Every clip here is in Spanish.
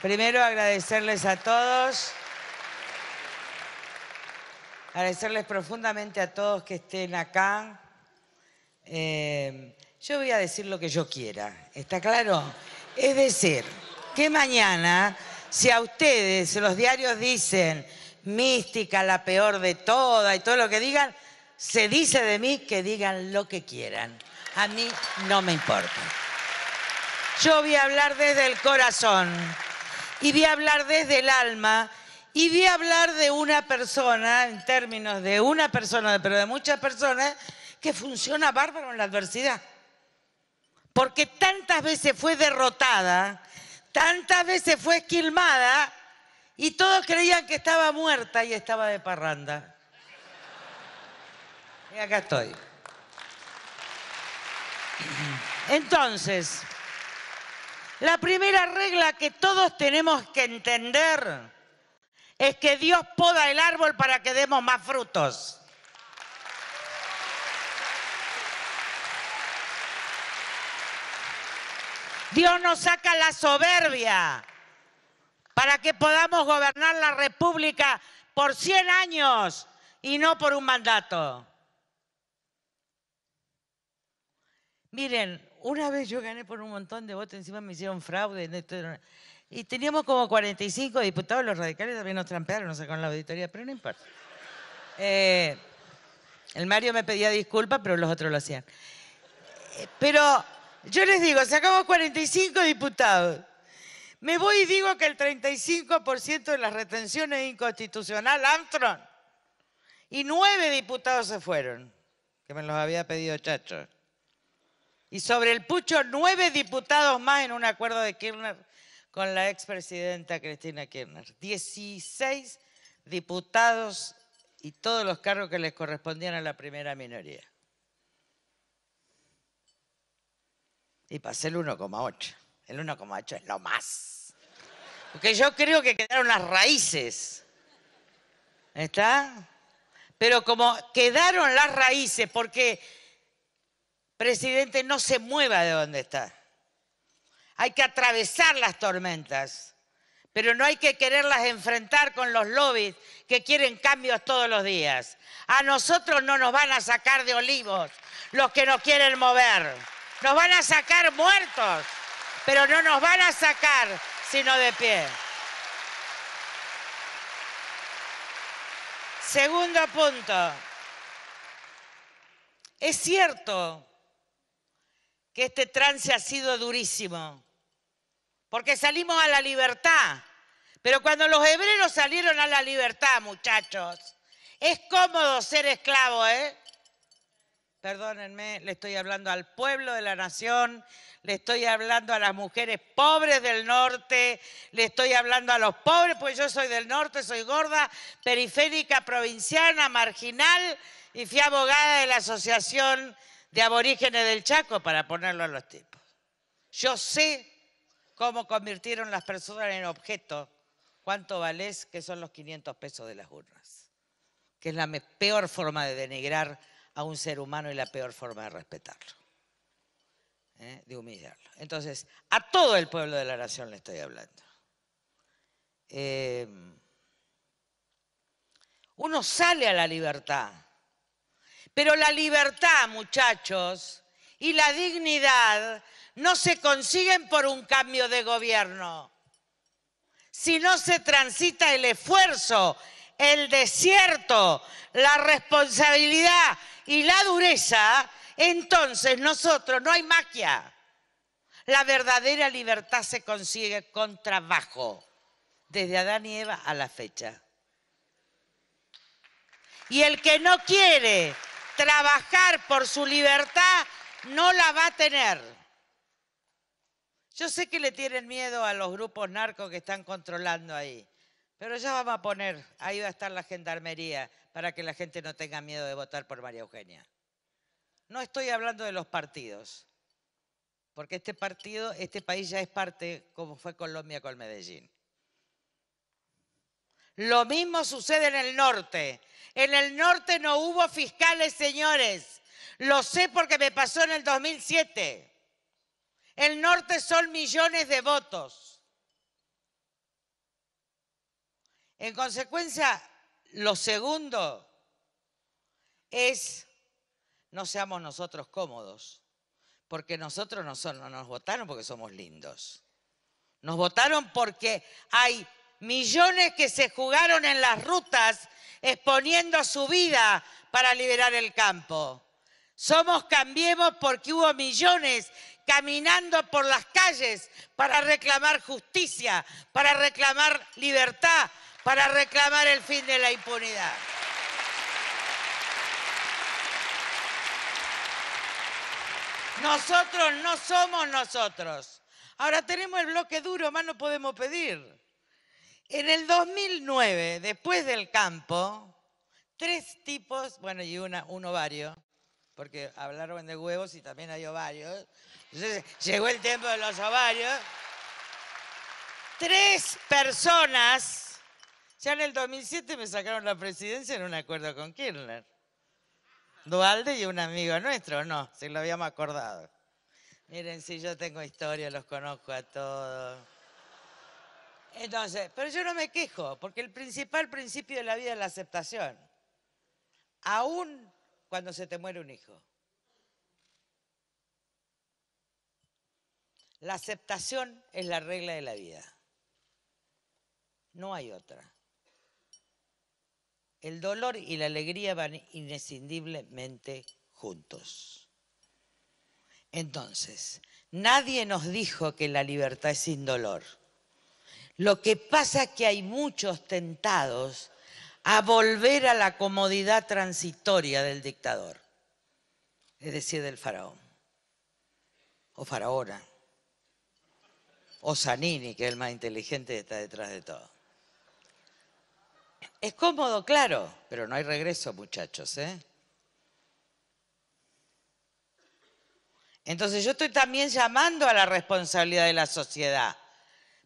Primero agradecerles a todos, agradecerles profundamente a todos que estén acá. Eh, yo voy a decir lo que yo quiera, ¿está claro? Es decir, que mañana, si a ustedes los diarios dicen mística, la peor de todas y todo lo que digan, se dice de mí que digan lo que quieran. A mí no me importa. Yo voy a hablar desde el corazón y vi hablar desde el alma y vi hablar de una persona, en términos de una persona, pero de muchas personas, que funciona bárbaro en la adversidad. Porque tantas veces fue derrotada, tantas veces fue esquilmada y todos creían que estaba muerta y estaba de parranda. Y acá estoy. Entonces, la primera regla que todos tenemos que entender es que Dios poda el árbol para que demos más frutos. Dios nos saca la soberbia para que podamos gobernar la República por 100 años y no por un mandato. Miren, una vez yo gané por un montón de votos, encima me hicieron fraude. Y teníamos como 45 diputados, los radicales también nos trampearon, nos sacaron la auditoría, pero no importa. Eh, el Mario me pedía disculpas, pero los otros lo hacían. Eh, pero yo les digo, sacamos 45 diputados. Me voy y digo que el 35% de las retenciones es inconstitucional, Amtron, Y nueve diputados se fueron, que me los había pedido Chacho. Y sobre el pucho, nueve diputados más en un acuerdo de Kirchner con la expresidenta Cristina Kirchner. Dieciséis diputados y todos los cargos que les correspondían a la primera minoría. Y pasé el 1,8. El 1,8 es lo más. Porque yo creo que quedaron las raíces. ¿Está? Pero como quedaron las raíces, porque Presidente, no se mueva de donde está. Hay que atravesar las tormentas, pero no hay que quererlas enfrentar con los lobbies que quieren cambios todos los días. A nosotros no nos van a sacar de olivos los que nos quieren mover. Nos van a sacar muertos, pero no nos van a sacar sino de pie. Segundo punto. Es cierto este trance ha sido durísimo, porque salimos a la libertad, pero cuando los hebreros salieron a la libertad, muchachos, es cómodo ser esclavo, ¿eh? Perdónenme, le estoy hablando al pueblo de la nación, le estoy hablando a las mujeres pobres del norte, le estoy hablando a los pobres, pues yo soy del norte, soy gorda, periférica, provinciana, marginal y fui abogada de la Asociación de aborígenes del Chaco para ponerlo a los tipos. Yo sé cómo convirtieron las personas en objeto, cuánto valés que son los 500 pesos de las urnas, que es la peor forma de denigrar a un ser humano y la peor forma de respetarlo, ¿eh? de humillarlo. Entonces, a todo el pueblo de la nación le estoy hablando. Eh, uno sale a la libertad pero la libertad, muchachos, y la dignidad no se consiguen por un cambio de gobierno, si no se transita el esfuerzo, el desierto, la responsabilidad y la dureza, entonces nosotros no hay magia. La verdadera libertad se consigue con trabajo, desde Adán y Eva a la fecha. Y el que no quiere trabajar por su libertad, no la va a tener. Yo sé que le tienen miedo a los grupos narcos que están controlando ahí, pero ya vamos a poner, ahí va a estar la gendarmería para que la gente no tenga miedo de votar por María Eugenia. No estoy hablando de los partidos, porque este partido, este país ya es parte, como fue Colombia con Medellín. Lo mismo sucede en el norte. En el norte no hubo fiscales, señores. Lo sé porque me pasó en el 2007. El norte son millones de votos. En consecuencia, lo segundo es no seamos nosotros cómodos, porque nosotros no, son, no nos votaron porque somos lindos. Nos votaron porque hay millones que se jugaron en las rutas exponiendo su vida para liberar el campo. Somos Cambiemos porque hubo millones caminando por las calles para reclamar justicia, para reclamar libertad, para reclamar el fin de la impunidad. Nosotros no somos nosotros. Ahora tenemos el bloque duro, más no podemos pedir. En el 2009, después del campo, tres tipos, bueno, y una, un ovario, porque hablaron de huevos y también hay ovarios. llegó el tiempo de los ovarios. Tres personas, ya en el 2007 me sacaron la presidencia en un acuerdo con Kirchner. Dualde y un amigo nuestro, no, se lo habíamos acordado. Miren, si yo tengo historia, los conozco a todos. Entonces, pero yo no me quejo, porque el principal principio de la vida es la aceptación. Aún cuando se te muere un hijo. La aceptación es la regla de la vida. No hay otra. El dolor y la alegría van inescindiblemente juntos. Entonces, nadie nos dijo que la libertad es sin dolor. Lo que pasa es que hay muchos tentados a volver a la comodidad transitoria del dictador, es decir, del faraón, o faraona, o Sanini, que es el más inteligente está detrás de todo. Es cómodo, claro, pero no hay regreso, muchachos, ¿eh? Entonces yo estoy también llamando a la responsabilidad de la sociedad.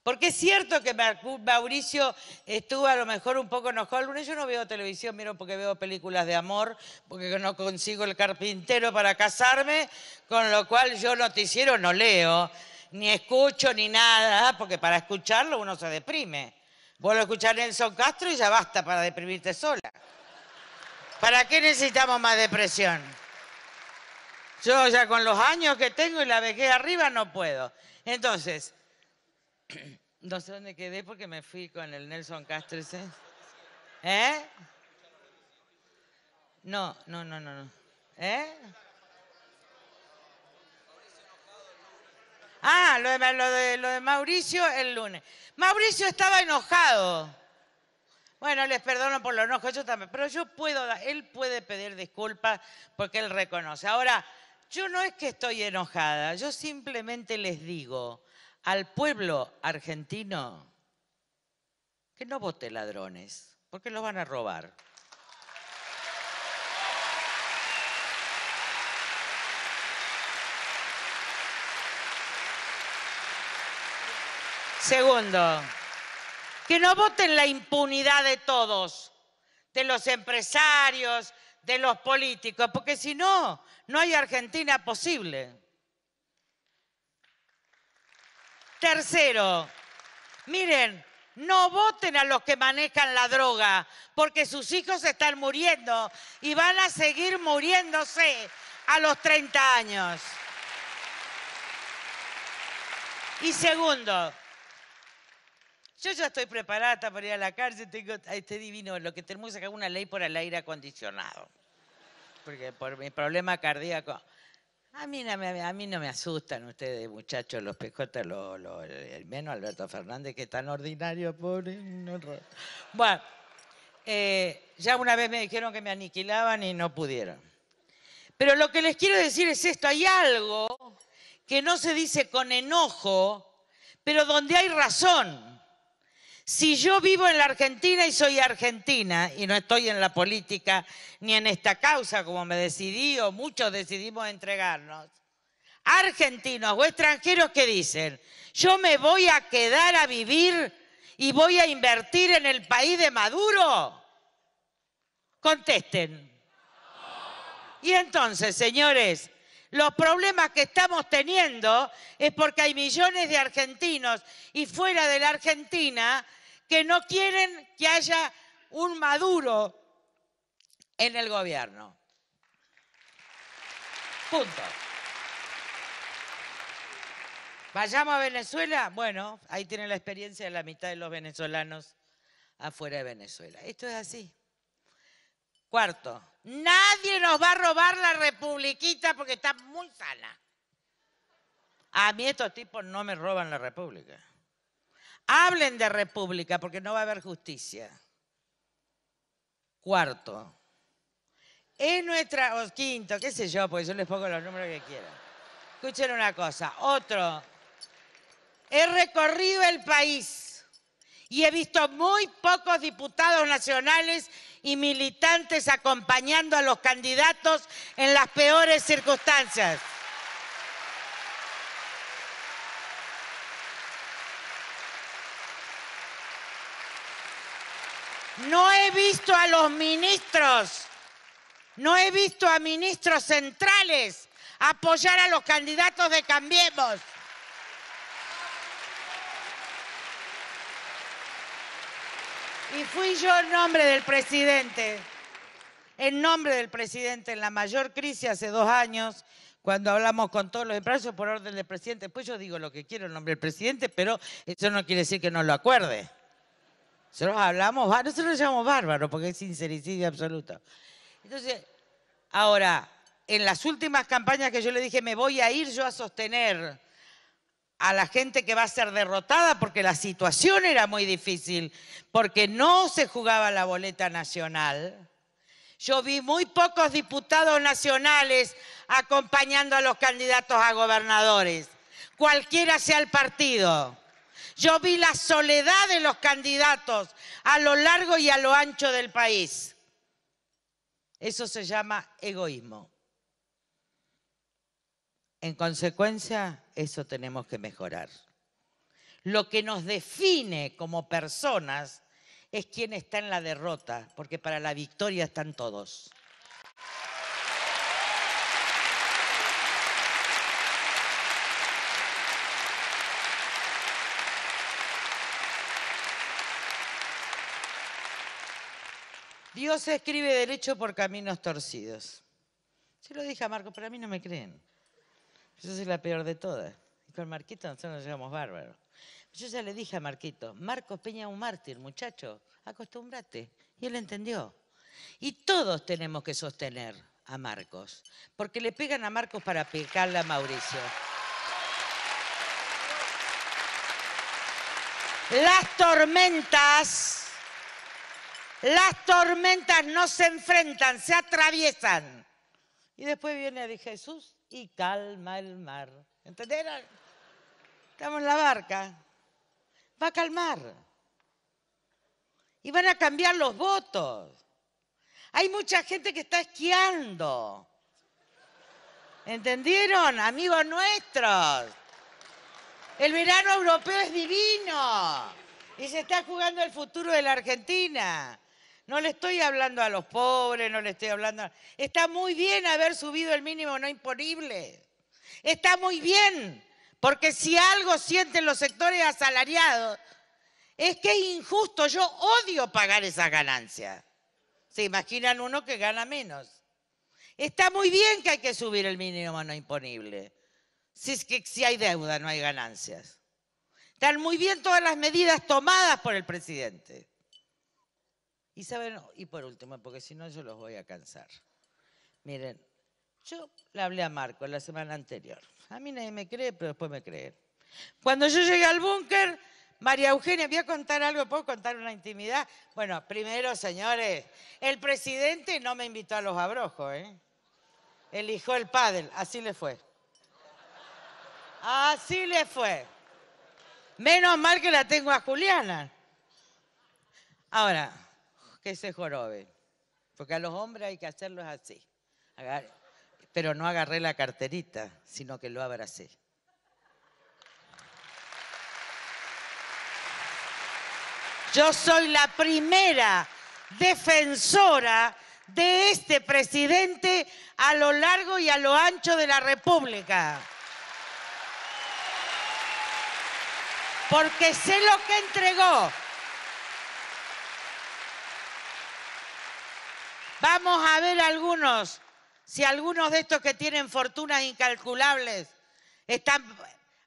Porque es cierto que Mauricio estuvo a lo mejor un poco enojado Yo no veo televisión, miro porque veo películas de amor, porque no consigo el carpintero para casarme, con lo cual yo noticiero no leo, ni escucho, ni nada, porque para escucharlo uno se deprime. Vos a escuchar Nelson Castro y ya basta para deprimirte sola. ¿Para qué necesitamos más depresión? Yo ya con los años que tengo y la vejez arriba no puedo. Entonces, no sé dónde quedé porque me fui con el Nelson Castro ¿Eh? No, no, no, no, ¿Eh? Ah, lo de, lo, lo de Mauricio el lunes. Mauricio estaba enojado. Bueno, les perdono por lo enojado, yo también. Pero yo puedo, él puede pedir disculpas porque él reconoce. Ahora, yo no es que estoy enojada, yo simplemente les digo al pueblo argentino que no vote ladrones, porque los van a robar. Segundo, que no voten la impunidad de todos, de los empresarios, de los políticos, porque si no, no hay Argentina posible. Tercero, miren, no voten a los que manejan la droga, porque sus hijos están muriendo y van a seguir muriéndose a los 30 años. Y segundo, yo ya estoy preparada para ir a la cárcel, tengo este divino, lo que tenemos es que una ley por el aire acondicionado, porque por mi problema cardíaco. A mí, no me, a mí no me asustan ustedes, muchachos, los pejotas, el menos Alberto Fernández, que es tan ordinario, pobre. Bueno, eh, ya una vez me dijeron que me aniquilaban y no pudieron. Pero lo que les quiero decir es esto, hay algo que no se dice con enojo, pero donde hay razón. Si yo vivo en la Argentina y soy argentina y no estoy en la política ni en esta causa, como me decidí o muchos decidimos entregarnos, argentinos o extranjeros que dicen, yo me voy a quedar a vivir y voy a invertir en el país de Maduro, contesten. Y entonces, señores, los problemas que estamos teniendo es porque hay millones de argentinos y fuera de la Argentina que no quieren que haya un Maduro en el gobierno. Punto. Vayamos a Venezuela. Bueno, ahí tienen la experiencia de la mitad de los venezolanos afuera de Venezuela. Esto es así. Cuarto, nadie nos va a robar la republiquita porque está muy sana. A mí estos tipos no me roban la república. Hablen de república porque no va a haber justicia. Cuarto, es nuestra, o quinto, qué sé yo, porque yo les pongo los números que quieran. Escuchen una cosa, otro, he recorrido el país y he visto muy pocos diputados nacionales y militantes acompañando a los candidatos en las peores circunstancias. No he visto a los ministros, no he visto a ministros centrales apoyar a los candidatos de Cambiemos. Y fui yo en nombre del presidente, en nombre del presidente, en la mayor crisis hace dos años, cuando hablamos con todos los empresarios por orden del presidente. Pues yo digo lo que quiero en nombre del presidente, pero eso no quiere decir que no lo acuerde. Nosotros hablamos, nosotros lo llamamos bárbaro porque es sincericidio absoluto. Entonces, ahora, en las últimas campañas que yo le dije, me voy a ir yo a sostener a la gente que va a ser derrotada porque la situación era muy difícil, porque no se jugaba la boleta nacional. Yo vi muy pocos diputados nacionales acompañando a los candidatos a gobernadores, cualquiera sea el partido. Yo vi la soledad de los candidatos a lo largo y a lo ancho del país. Eso se llama egoísmo. En consecuencia, eso tenemos que mejorar. Lo que nos define como personas es quien está en la derrota, porque para la victoria están todos. Dios escribe derecho por caminos torcidos. Se lo dije a Marco, pero a mí no me creen. Yo soy la peor de todas. Y con Marquito nosotros nos llamamos bárbaros. Yo ya le dije a Marquito, Marcos Peña un mártir, muchacho, acostúmbrate. Y él entendió. Y todos tenemos que sostener a Marcos, porque le pegan a Marcos para picarle a Mauricio. Las tormentas, las tormentas no se enfrentan, se atraviesan. Y después viene a Jesús, y calma el mar. ¿Entendieron? Estamos en la barca. Va a calmar. Y van a cambiar los votos. Hay mucha gente que está esquiando. ¿Entendieron, amigos nuestros? El verano europeo es divino y se está jugando el futuro de la Argentina. No le estoy hablando a los pobres, no le estoy hablando... A... Está muy bien haber subido el mínimo no imponible. Está muy bien, porque si algo sienten los sectores asalariados, es que es injusto, yo odio pagar esas ganancias. Se imaginan uno que gana menos. Está muy bien que hay que subir el mínimo no imponible. Si es que si hay deuda, no hay ganancias. Están muy bien todas las medidas tomadas por el presidente. Y saben, y por último, porque si no yo los voy a cansar. Miren, yo le hablé a Marco la semana anterior. A mí nadie me cree, pero después me creen. Cuando yo llegué al búnker, María Eugenia, voy a contar algo, ¿puedo contar una intimidad? Bueno, primero, señores, el presidente no me invitó a los abrojos, ¿eh? Elijó el pádel, así le fue. Así le fue. Menos mal que la tengo a Juliana. Ahora, que se joroben. Porque a los hombres hay que hacerlos así. Pero no agarré la carterita, sino que lo abracé. Yo soy la primera defensora de este presidente a lo largo y a lo ancho de la República. Porque sé lo que entregó, Vamos a ver algunos, si algunos de estos que tienen fortunas incalculables están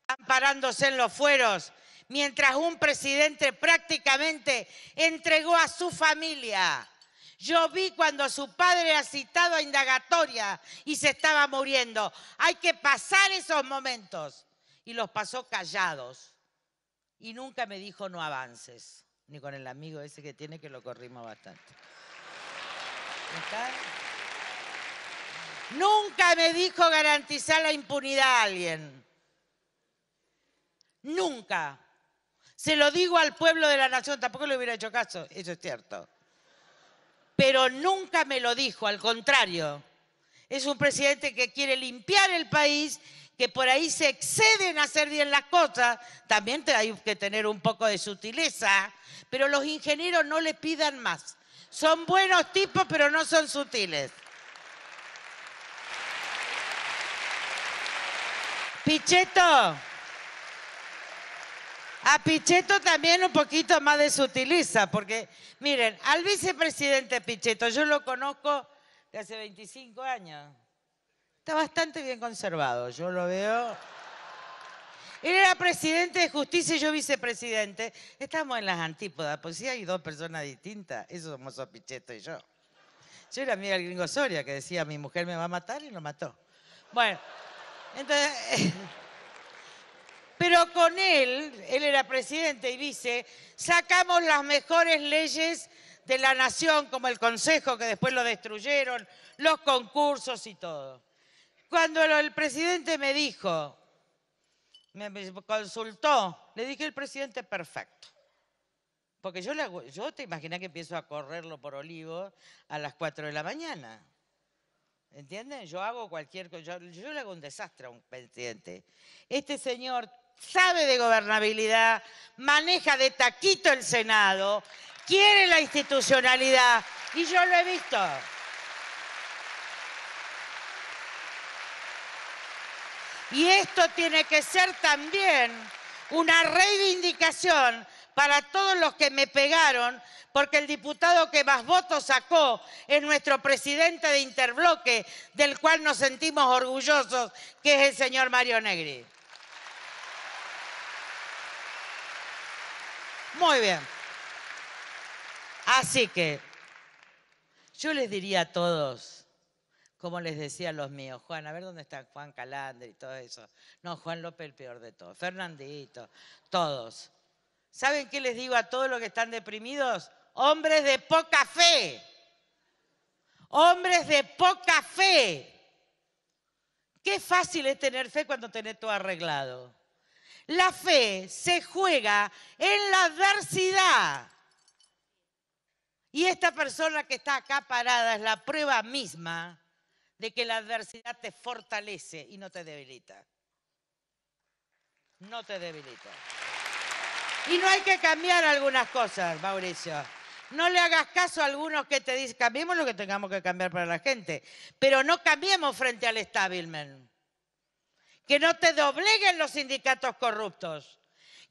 amparándose en los fueros, mientras un presidente prácticamente entregó a su familia. Yo vi cuando su padre ha citado a indagatoria y se estaba muriendo. Hay que pasar esos momentos. Y los pasó callados. Y nunca me dijo no avances, ni con el amigo ese que tiene que lo corrimos bastante. Nunca me dijo garantizar la impunidad a alguien. Nunca. Se lo digo al pueblo de la nación, tampoco le hubiera hecho caso, eso es cierto. Pero nunca me lo dijo, al contrario. Es un presidente que quiere limpiar el país que por ahí se exceden a hacer bien las cosas, también hay que tener un poco de sutileza, pero los ingenieros no le pidan más. Son buenos tipos, pero no son sutiles. Pichetto. A Pichetto también un poquito más de sutileza, porque miren, al vicepresidente Pichetto, yo lo conozco de hace 25 años. Está bastante bien conservado, yo lo veo. Él era presidente de justicia y yo vicepresidente. Estamos en las antípodas, pues sí hay dos personas distintas. Eso somos picheto y yo. Yo era amiga del gringo Soria que decía, mi mujer me va a matar y lo mató. Bueno, entonces... Pero con él, él era presidente y vice, sacamos las mejores leyes de la nación, como el Consejo, que después lo destruyeron, los concursos y todo cuando el presidente me dijo, me consultó, le dije el presidente perfecto. Porque yo, yo te imaginas que empiezo a correrlo por olivo a las 4 de la mañana. ¿Entienden? Yo hago cualquier yo, yo le hago un desastre a un presidente. Este señor sabe de gobernabilidad, maneja de taquito el Senado, quiere la institucionalidad y yo lo he visto. Y esto tiene que ser también una reivindicación para todos los que me pegaron, porque el diputado que más votos sacó es nuestro presidente de Interbloque, del cual nos sentimos orgullosos, que es el señor Mario Negri. Muy bien. Así que yo les diría a todos como les decía los míos, Juan, a ver dónde está Juan Calandre y todo eso. No, Juan López el peor de todos, Fernandito, todos. ¿Saben qué les digo a todos los que están deprimidos? Hombres de poca fe. Hombres de poca fe. Qué fácil es tener fe cuando tenés todo arreglado. La fe se juega en la adversidad. Y esta persona que está acá parada es la prueba misma de que la adversidad te fortalece y no te debilita. No te debilita. Y no hay que cambiar algunas cosas, Mauricio. No le hagas caso a algunos que te dicen, cambiemos lo que tengamos que cambiar para la gente, pero no cambiemos frente al establishment. Que no te dobleguen los sindicatos corruptos,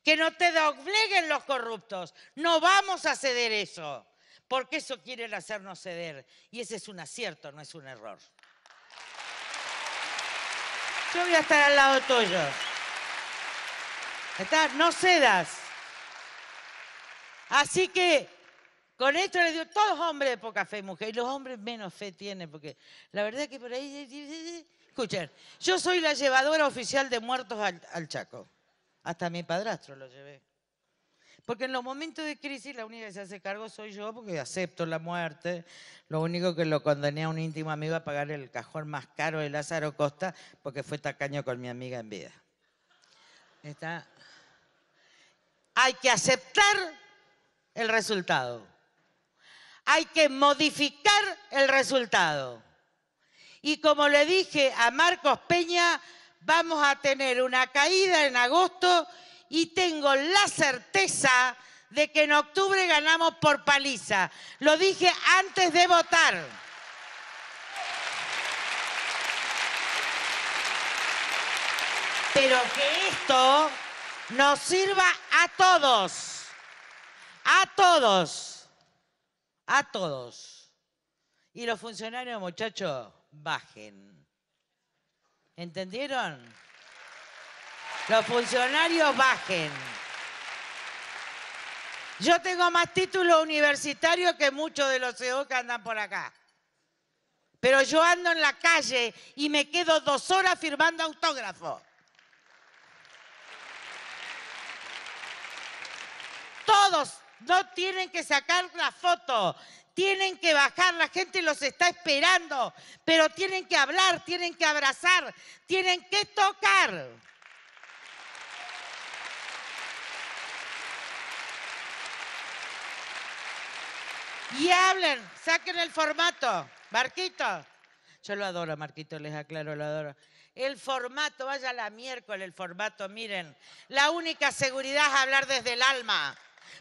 que no te dobleguen los corruptos. No vamos a ceder eso, porque eso quieren hacernos ceder. Y ese es un acierto, no es un error. Yo voy a estar al lado tuyo. no cedas. Así que con esto le digo, todos hombres de poca fe, mujer, y los hombres menos fe tienen, porque la verdad es que por ahí... Escuchen, yo soy la llevadora oficial de muertos al, al Chaco. Hasta mi padrastro lo llevé. Porque en los momentos de crisis la única que se hace cargo soy yo porque acepto la muerte. Lo único que lo condené a un íntimo amigo a pagar el cajón más caro de Lázaro Costa porque fue tacaño con mi amiga en vida. Hay que aceptar el resultado. Hay que modificar el resultado. Y como le dije a Marcos Peña, vamos a tener una caída en agosto y tengo la certeza de que en octubre ganamos por paliza. Lo dije antes de votar. Pero que esto nos sirva a todos, a todos, a todos. Y los funcionarios, muchachos, bajen. ¿Entendieron? Los funcionarios bajen. Yo tengo más título universitario que muchos de los CEO que andan por acá. Pero yo ando en la calle y me quedo dos horas firmando autógrafos. Todos no tienen que sacar la foto, tienen que bajar, la gente los está esperando, pero tienen que hablar, tienen que abrazar, tienen que tocar. Y hablen, saquen el formato. Marquito. Yo lo adoro, Marquito, les aclaro, lo adoro. El formato, vaya la miércoles el formato, miren. La única seguridad es hablar desde el alma.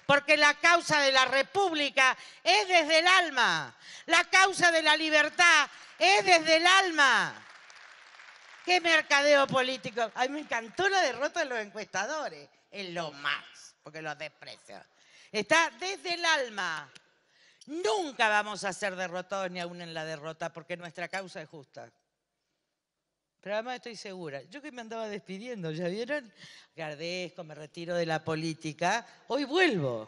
Porque la causa de la república es desde el alma. La causa de la libertad es desde el alma. ¡Qué mercadeo político! A mí me encantó la derrota de los encuestadores. Es lo más, porque los desprecio. Está desde el alma. Nunca vamos a ser derrotados ni aún en la derrota porque nuestra causa es justa. Pero además estoy segura, yo que me andaba despidiendo, ¿ya vieron? Agradezco, me retiro de la política, hoy vuelvo.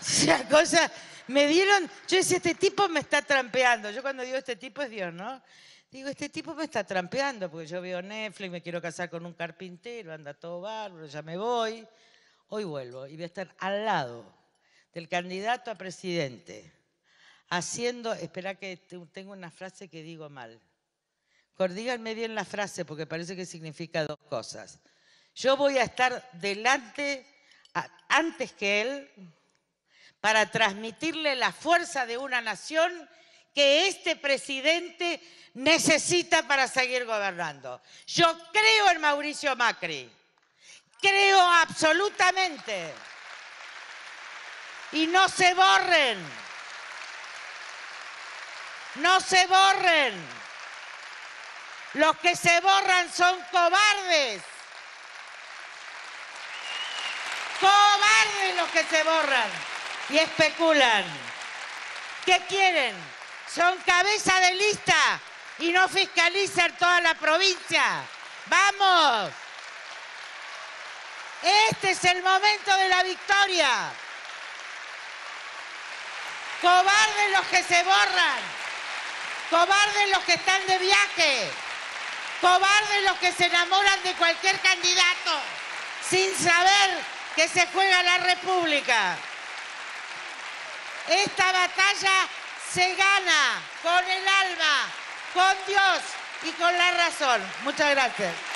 O sea, cosas. me dieron, yo decía, este tipo me está trampeando. Yo cuando digo este tipo es Dios, ¿no? Digo, este tipo me está trampeando porque yo veo Netflix, me quiero casar con un carpintero, anda todo bárbaro, ya me voy. Hoy vuelvo y voy a estar al lado del candidato a presidente, haciendo, espera que tengo una frase que digo mal. Cordíganme bien la frase porque parece que significa dos cosas. Yo voy a estar delante, antes que él, para transmitirle la fuerza de una nación que este presidente necesita para seguir gobernando. Yo creo en Mauricio Macri. Creo absolutamente y no se borren. No se borren. Los que se borran son cobardes. Cobardes los que se borran y especulan. ¿Qué quieren? Son cabeza de lista y no fiscalizan toda la provincia. ¡Vamos! Este es el momento de la victoria. Cobardes los que se borran. Cobardes los que están de viaje. Cobardes los que se enamoran de cualquier candidato sin saber que se juega la República. Esta batalla se gana con el alma, con Dios y con la razón. Muchas gracias.